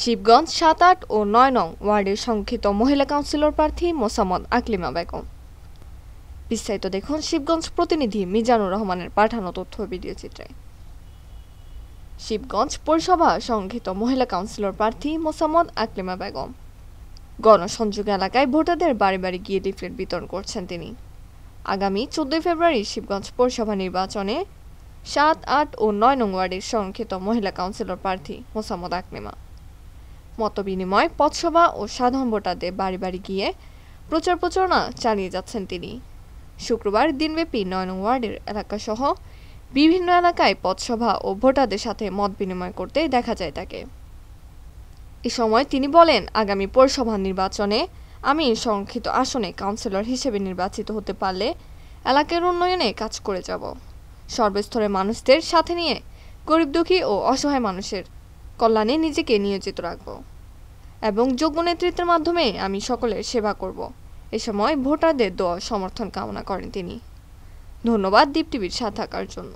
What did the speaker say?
শিবগঞ্জ সাত আট ও নয় নং ওয়ার্ডের সংক্ষিত মহিলা কাউন্সিলর প্রার্থী মোসাম্মদ আকলিমা বেগম বিস্তারিত দেখুন শিবগঞ্জ প্রতিনিধি মিজানুর রহমানের পাঠানো তথ্য ভিডিও চিত্রে শিবগঞ্জ পৌরসভা সংক্ষিত মহিলা কাউন্সিলর প্রার্থী মোসাম্মদ আকলিমা বেগম গণসংযোগ এলাকায় ভোটারদের বাড়ি বাড়ি গিয়ে লিফলেট বিতরণ করছেন তিনি আগামী চোদ্দই ফেব্রুয়ারি শিবগঞ্জ পৌরসভা নির্বাচনে সাত আট ও নয় নং ওয়ার্ডের সংক্ষিত মহিলা কাউন্সিলর প্রার্থী মোসাম্মদ আকলিমা মতবিনিময় পথসভা ও সাধারণ ভোটারদের বাড়ি বাড়ি গিয়ে প্রচার প্রচারণা চালিয়ে যাচ্ছেন তিনি শুক্রবার দিনব্যাপী নয় নং ওয়ার্ডের এলাকাসহ বিভিন্ন এলাকায় পথসভা ও ভোটারদের সাথে মত বিনিময় করতে দেখা যায় তাকে এ সময় তিনি বলেন আগামী পৌরসভা নির্বাচনে আমি সংরক্ষিত আসনে কাউন্সিলর হিসেবে নির্বাচিত হতে পারলে এলাকার উন্নয়নে কাজ করে যাব সর্বস্তরের মানুষদের সাথে নিয়ে গরিব দুঃখী ও অসহায় মানুষের কল্যাণে নিজেকে নিয়োজিত রাখব এবং যোগ্য নেতৃত্বের মাধ্যমে আমি সকলের সেবা করব এ সময় ভোটারদের দোয়া সমর্থন কামনা করেন তিনি ধন্যবাদ দীপ টিভির সাথে থাকার জন্য